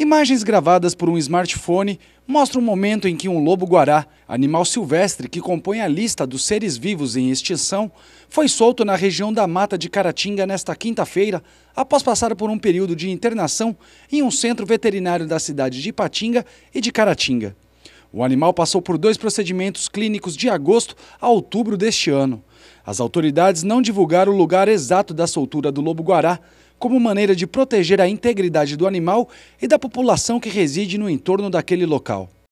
Imagens gravadas por um smartphone mostram o momento em que um lobo-guará, animal silvestre que compõe a lista dos seres vivos em extinção, foi solto na região da Mata de Caratinga nesta quinta-feira, após passar por um período de internação em um centro veterinário da cidade de Ipatinga e de Caratinga. O animal passou por dois procedimentos clínicos de agosto a outubro deste ano. As autoridades não divulgaram o lugar exato da soltura do lobo-guará, como maneira de proteger a integridade do animal e da população que reside no entorno daquele local.